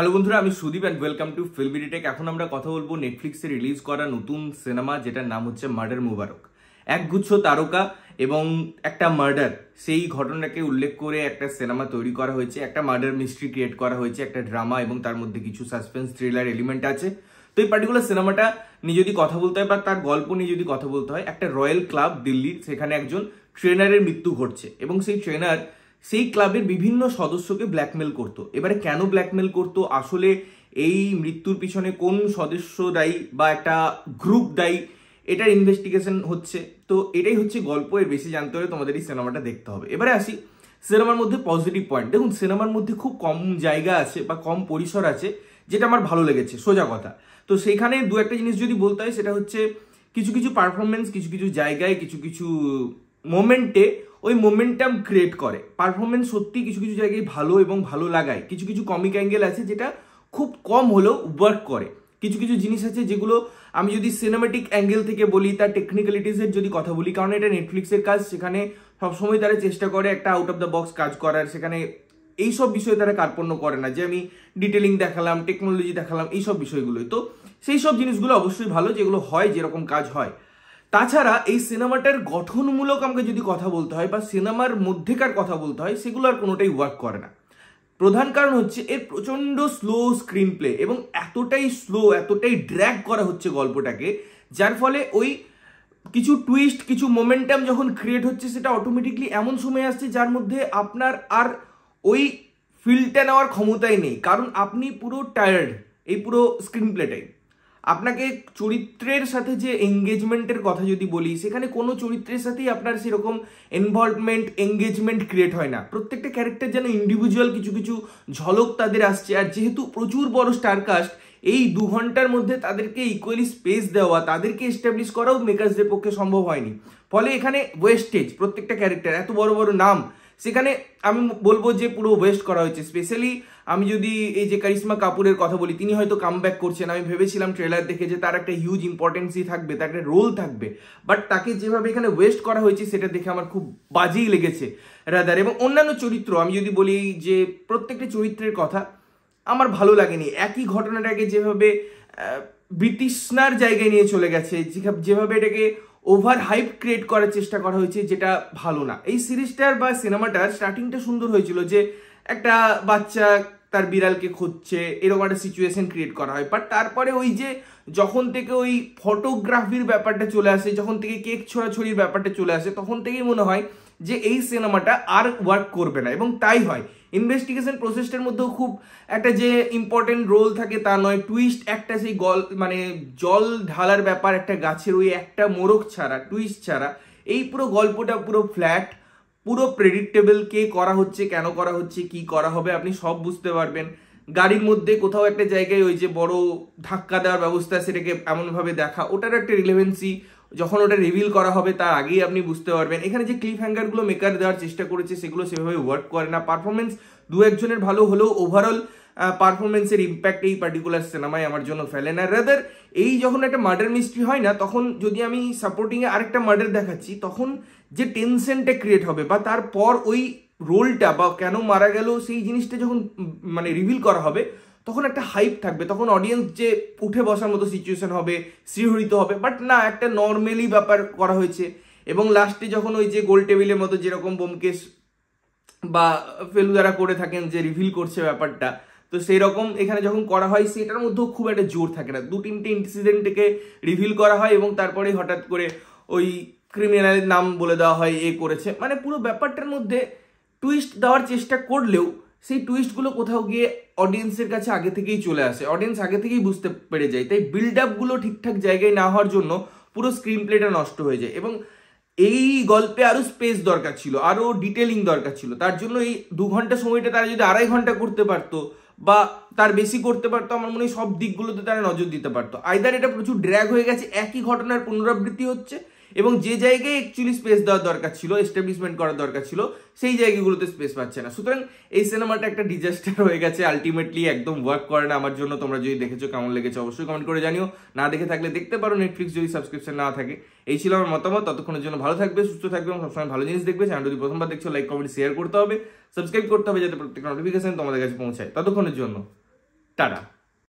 hello বন্ধুরা আমি Sudip and welcome to film detect এখন আমরা কথা বলবো নেটফ্লিক্সে রিলিজ করা নতুন সিনেমা যেটার নাম হচ্ছে মার্ডার মুবারক একগুচ্ছ তারকা এবং একটা মার্ডার সেই ঘটনাকে উল্লেখ করে একটা সিনেমা তৈরি করা হয়েছে একটা মার্ডার মিস্ট্রি ক্রিয়েট করা হয়েছে একটা ড্রামা এবং তার মধ্যে কিছু সাসপেন্স থ্রিলার এলিমেন্ট আছে তো এই পার্টিকুলার সিনেমাটা নিয়ে যদি কথা বলতে হয় বা তার গল্প নিয়ে যদি কথা বলতে হয় একটা রয়্যাল ক্লাব দিল্লির সেখানে একজন ট্রেনারের মৃত্যু ঘটছে এবং সেই ট্রেনার সেই ক্লাবের বিভিন্ন সদস্যকে ব্ল্যাকমেল করতো এবারে কেন ব্ল্যাকমেল করতো আসলে এই মৃত্যুর পিছনে কোন সদস্য দায়ী বা একটা গ্রুপ দায়ী এটার ইনভেস্টিগেশন হচ্ছে তো এটাই হচ্ছে গল্প এর বেশি জানতে হলে তোমাদের এই সিনেমাটা দেখতে হবে এবারে আসি সিনেমার মধ্যে পজিটিভ পয়েন্ট দেখুন সিনেমার মধ্যে খুব কম জায়গা আছে বা কম পরিসর আছে যেটা আমার ভালো লেগেছে সোজা কথা তো সেখানে দু একটা জিনিস যদি বলতে হয় সেটা হচ্ছে কিছু কিছু পারফরমেন্স কিছু কিছু জায়গায় কিছু কিছু মোমেন্টে ওই মোমেন্টাম ক্রিয়েট করে পারফরমেন্স সত্যি কিছু কিছু জায়গায় ভালো এবং ভালো লাগায় কিছু কিছু কমিক অ্যাঙ্গেল আছে যেটা খুব কম হলেও ওয়ার্ক করে কিছু কিছু জিনিস আছে যেগুলো আমি যদি সিনেমেটিক অ্যাঙ্গেল থেকে বলি তার টেকনিক্যালিটিসের যদি কথা বলি কারণ এটা নেটফ্লিক্সের কাজ সেখানে সবসময় তারা চেষ্টা করে একটা আউট অফ দ্য বক্স কাজ করার সেখানে এই সব বিষয়ে তারা কার্পণ্য করে না যে আমি ডিটেলিং দেখালাম টেকনোলজি দেখালাম এই সব বিষয়গুলোই তো সেই সব জিনিসগুলো অবশ্যই ভালো যেগুলো হয় যেরকম কাজ হয় তাছাড়া এই সিনেমাটার গঠনমূলক আমাকে যদি কথা বলতে হয় বা সিনেমার মধ্যেকার কথা বলতে হয় সেগুলো আর কোনোটাই ওয়ার্ক করে না প্রধান কারণ হচ্ছে এর প্রচণ্ড স্লো স্ক্রিন প্লে এবং এতটাই স্লো এতটাই ড্র্যাগ করা হচ্ছে গল্পটাকে যার ফলে ওই কিছু টুইস্ট কিছু মোমেন্টাম যখন ক্রিয়েট হচ্ছে সেটা অটোমেটিকলি এমন সময় আসছে যার মধ্যে আপনার আর ওই ফিল্ডটা নেওয়ার ক্ষমতাই নেই কারণ আপনি পুরো টায়ার্ড এই পুরো স্ক্রিন প্লেটাই আপনাকে চরিত্রের সাথে যে এঙ্গেজমেন্টের কথা যদি বলি সেখানে কোনো চরিত্রের সাথেই আপনার সেরকম এনভলভমেন্ট এঙ্গেজমেন্ট ক্রিয়েট হয় না প্রত্যেকটা ক্যারেক্টার যেন ইন্ডিভিজুয়াল কিছু কিছু ঝলক তাদের আসছে আর যেহেতু প্রচুর বড় স্টারকাস্ট এই দু ঘন্টার মধ্যে তাদেরকে ইকুয়ালি স্পেস দেওয়া তাদেরকে এস্টাবলিশ করাও মেকার্সদের পক্ষে সম্ভব হয়নি ফলে এখানে ওয়েস্টেজ প্রত্যেকটা ক্যারেক্টার এত বড় বড় নাম সেখানে আমি বলবো যে পুরো ওয়েস্ট করা হয়েছে স্পেশালি আমি যদি এই যে কারিশ্মা কাপুরের কথা বলি তিনি হয়তো কাম করছেন আমি ভেবেছিলাম ট্রেলার দেখে যে তার একটা হিউজ ইম্পর্টেন্সি থাকবে তার একটা রোল থাকবে বাট তাকে যেভাবে এখানে ওয়েস্ট করা হয়েছে সেটা দেখে আমার খুব বাজেই লেগেছে রাদার এবং অন্যান্য চরিত্র আমি যদি বলি যে প্রত্যেকটা চরিত্রের কথা আমার ভালো লাগেনি একই ঘটনাটাকে যেভাবে বৃতৃষ্ণার জায়গায় নিয়ে চলে গেছে যেভাবে এটাকে ওভার হাইপ ক্রিয়েট করার চেষ্টা করা হয়েছে যেটা ভালো না এই সিরিজটার বা সিনেমাটার স্টার্টিংটা সুন্দর হয়েছিল যে একটা বাচ্চা তার বিড়ালকে খুঁজছে এরকম একটা সিচুয়েশন ক্রিয়েট করা হয় বাট তারপরে ওই যে যখন থেকে ওই ফটোগ্রাফির ব্যাপারটা চলে আসে যখন থেকে কেক ছোড়াছড়ির ব্যাপারটা চলে আসে তখন থেকেই মনে হয় যে এই সিনেমাটা আর ওয়ার্ক করবে না এবং তাই হয় ইনভেস্টিগেশন প্রসেসটার মধ্যেও খুব একটা যে ইম্পর্টেন্ট রোল থাকে তা নয় টুইস্ট একটা সেই গল মানে জল ঢালার ব্যাপার একটা গাছের ওই একটা মোরক ছাড়া টুইস্ট ছাড়া এই পুরো গল্পটা পুরো ফ্ল্যাট পুরো প্রেডিক্টেবল কে করা হচ্ছে কেন করা হচ্ছে কি করা হবে আপনি সব বুঝতে পারবেন গাড়ির মধ্যে কোথাও একটা জায়গায় ওই যে বড় ধাক্কা দেওয়ার ব্যবস্থা সেটাকে এমনভাবে দেখা ওটার একটা রিলেভেন্সি যখন ওটা রিভিল করা হবে তার আগেই আপনি বুঝতে পারবেন এখানে যে ক্লিফ হ্যাঙ্গারগুলো মেকার দেওয়ার চেষ্টা করেছে সেগুলো সেভাবে ওয়ার্ক করে না পারফরমেন্স দু একজনের ভালো হলেও ওভারঅল পারফরমেন্সের ইম্প্যাক্ট এই পার্টিকুলার সিনেমায় আমার জন্য ফেলে না রাদার এই যখন একটা মার্ডার মিস্ট্রি হয় না তখন যদি আমি সাপোর্টিংয়ে আরেকটা মার্ডার দেখাচ্ছি তখন যে টেনশনটা ক্রিয়েট হবে বা তারপর ওই রোলটা বা কেন মারা গেল সেই জিনিসটা যখন মানে রিভিল করা হবে তখন একটা হাইপ থাকবে তখন অডিয়েন্স যে উঠে বসার মতো সিচুয়েশন হবে শ্রীহরিত হবে বাট না একটা নর্মালি ব্যাপার করা হয়েছে এবং লাস্টে যখন ওই যে গোল টেবিলের মতো যেরকম বোমকেশ বা ফেলুদারা করে থাকেন যে রিভিল করছে ব্যাপারটা তো সেই রকম এখানে যখন করা হয় সেটার মধ্যেও খুব একটা জোর থাকে না দু তিনটে ইনসিডেন্টকে রিভিল করা হয় এবং তারপরে হঠাৎ করে ওই ক্রিমিনালের নাম বলে দেওয়া হয় এ করেছে মানে পুরো ব্যাপারটার মধ্যে টুইস্ট দেওয়ার চেষ্টা করলেও সেই টুইস্টগুলো কোথাও গিয়ে অডিয়েন্সের কাছে আগে থেকেই চলে আসে অডিয়েন্স আগে থেকেই বুঝতে পেরে যায় তাই বিল্ড আপগুলো ঠিকঠাক জায়গায় না হওয়ার জন্য পুরো স্ক্রিন প্লেটা নষ্ট হয়ে যায় এবং এই গল্পে আরও স্পেস দরকার ছিল আরও ডিটেলিং দরকার ছিল তার জন্য এই দু ঘন্টা সময়টা তারা যদি আড়াই ঘন্টা করতে পারতো বা তার বেশি করতে পারতো আমার মনে হয় সব দিকগুলোতে তারা নজর দিতে পারতো আইদার এটা প্রচুর ড্র্যাগ হয়ে গেছে একই ঘটনার পুনরাবৃত্তি হচ্ছে এবং যে জায়গায় অ্যাকচুয়ালি স্পেস দেওয়ার দরকার ছিল এস্টাবলিশমেন্ট করার দরকার ছিল সেই জায়গাগুলোতে স্পেস পাচ্ছে না সুতরাং এই সিনেমাটা একটা ডিজাস্টার হয়ে গেছে আলটিমেটলি একদম ওয়ার্ক করে না আমার জন্য তোমরা যদি দেখেছো কেমন লেগেছে অবশ্যই কমেন্ট করে জানিও না দেখে থাকলে দেখতে পারো নেটফ্লিক্স যদি সাবস্ক্রিপশন না থাকে এই ছিল আমার মতামত ততক্ষণের জন্য ভালো থাকবে সুস্থ থাকবে এবং সবসময় ভালো জিনিস দেখবে চ্যানেল যদি প্রথমবার দেখছো লাইক কমেন্ট শেয়ার করতে হবে সাবস্ক্রাইব করতে হবে যাতে প্রত্যেকটা নোটিফিকেশন তোমাদের কাছে পৌঁছায় ততক্ষণের জন্য টাটা